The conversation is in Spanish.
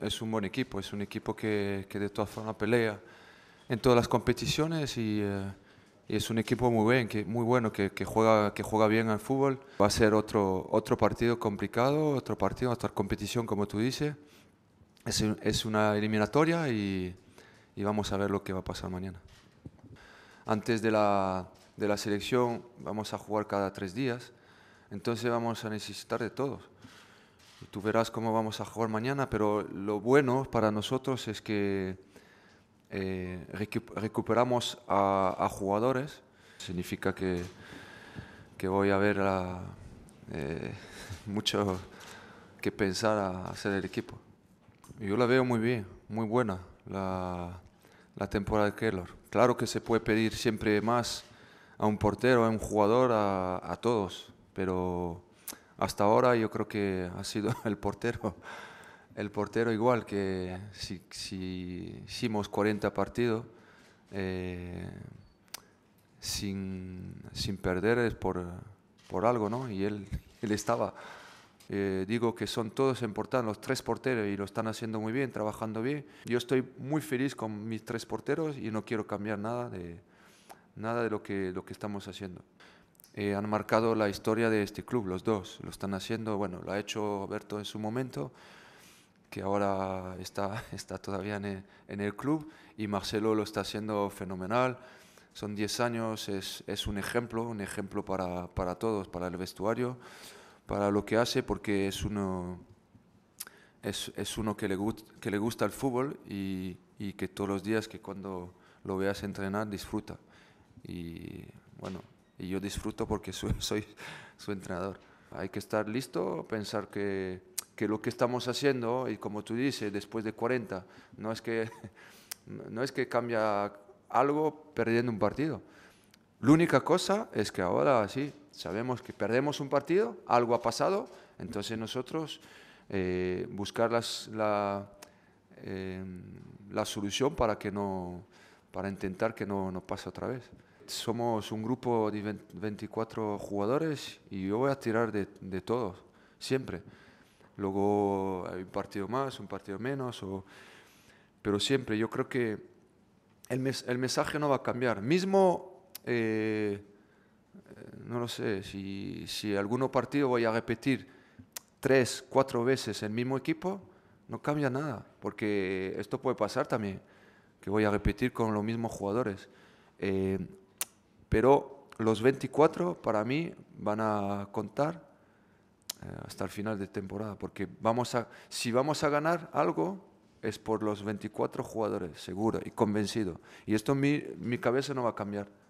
es un buen equipo, es un equipo que, de todas formas pelea en todas las competiciones y, eh, es un equipo muy, bien, que, muy bueno, que, juega, que juega bien al fútbol. Va a ser otro, otro partido complicado, otro partido, otra competición como tú dices. Es, una eliminatoria y, y, vamos a ver lo que va a pasar mañana. Antes de la, de la selección vamos a jugar cada tres días, entonces vamos a necesitar de todos tú verás cómo vamos a jugar mañana, pero lo bueno para nosotros es que eh, recuperamos a, jugadores. Significa que, que voy a ver eh, mucho que pensar a hacer el equipo. Yo la veo muy bien, muy buena la, la temporada de Keller. Claro que se puede pedir siempre más a un portero, a un jugador, a todos, pero hasta ahora yo creo que ha sido el portero. El portero igual, que si, hicimos 40 partidos eh, sin, perder es por, algo, ¿no? Y él, él estaba. Eh, digo que son todos importantes, los tres porteros, y lo están haciendo muy bien, trabajando bien. Yo estoy muy feliz con mis tres porteros y no quiero cambiar nada de, nada de lo que, lo que estamos haciendo. Eh, han marcado la historia de este club, los dos. Lo están haciendo, bueno, lo ha hecho Berto en su momento, que ahora está, está todavía en el, club, y Marcelo lo está haciendo fenomenal. Son 10 años, es, es, un ejemplo, un ejemplo para, para, todos, para el vestuario, para lo que hace, porque es uno, es, es uno que, le que le gusta el fútbol y, y que todos los días que cuando lo veas entrenar disfruta. Y bueno, y yo disfruto porque soy, su entrenador. Hay que estar listo, pensar que, que, lo que estamos haciendo, y como tú dices, después de 40, no es que, no es que cambia algo perdiendo un partido. La única cosa es que ahora sí, sabemos que perdemos un partido, algo ha pasado, entonces nosotros eh, buscar la, eh, la, solución para, que no, para intentar que no, no pase otra vez somos un grupo de 24 jugadores y yo voy a tirar de, todos, siempre. Luego hay un partido más, un partido menos, o, pero siempre yo creo que el, el mensaje no va a cambiar. Mismo, eh, no lo sé, si, si alguno partido voy a repetir tres, cuatro veces el mismo equipo, no cambia nada, porque esto puede pasar también, que voy a repetir con los mismos jugadores. Eh, pero los 24 para mí van a contar eh, hasta el final de temporada, porque si vamos a ganar algo es por los 24 jugadores, seguro y convencido. Y esto mi, mi cabeza no va a cambiar.